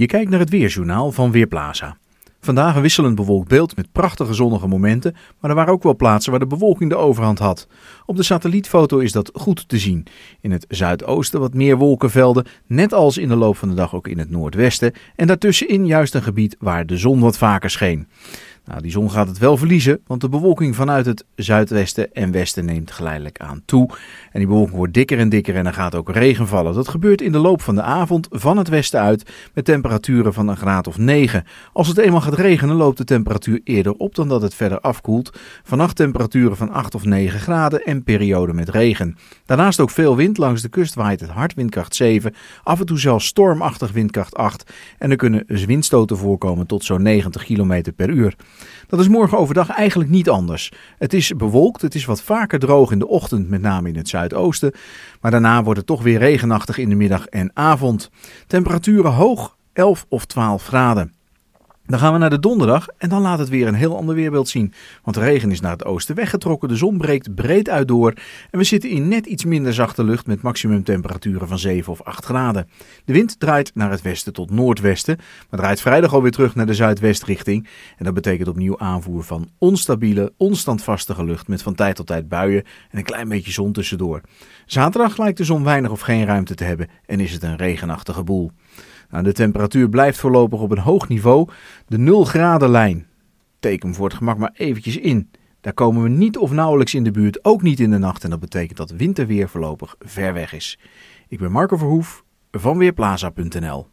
Je kijkt naar het weerjournaal van Weerplaza. Vandaag een wisselend bewolkt beeld met prachtige zonnige momenten, maar er waren ook wel plaatsen waar de bewolking de overhand had. Op de satellietfoto is dat goed te zien. In het zuidoosten wat meer wolkenvelden, net als in de loop van de dag ook in het noordwesten en daartussenin juist een gebied waar de zon wat vaker scheen. Nou, die zon gaat het wel verliezen, want de bewolking vanuit het zuidwesten en westen neemt geleidelijk aan toe. En die bewolking wordt dikker en dikker en er gaat ook regen vallen. Dat gebeurt in de loop van de avond van het westen uit met temperaturen van een graad of 9. Als het eenmaal gaat regenen loopt de temperatuur eerder op dan dat het verder afkoelt. Vannacht temperaturen van 8 of 9 graden en perioden met regen. Daarnaast ook veel wind. Langs de kust waait het hard windkracht 7, af en toe zelfs stormachtig windkracht 8. En er kunnen windstoten voorkomen tot zo'n 90 km per uur. Dat is morgen overdag eigenlijk niet anders. Het is bewolkt, het is wat vaker droog in de ochtend, met name in het zuidoosten. Maar daarna wordt het toch weer regenachtig in de middag en avond. Temperaturen hoog, 11 of 12 graden. Dan gaan we naar de donderdag en dan laat het weer een heel ander weerbeeld zien. Want de regen is naar het oosten weggetrokken, de zon breekt breed uit door en we zitten in net iets minder zachte lucht met maximumtemperaturen van 7 of 8 graden. De wind draait naar het westen tot noordwesten, maar draait vrijdag alweer terug naar de zuidwestrichting. En dat betekent opnieuw aanvoer van onstabiele, onstandvastige lucht met van tijd tot tijd buien en een klein beetje zon tussendoor. Zaterdag lijkt de zon weinig of geen ruimte te hebben en is het een regenachtige boel. Nou, de temperatuur blijft voorlopig op een hoog niveau. De 0 graden lijn. Teken voor het gemak maar eventjes in. Daar komen we niet of nauwelijks in de buurt, ook niet in de nacht. En dat betekent dat winterweer voorlopig ver weg is. Ik ben Marco Verhoef van Weerplaza.nl.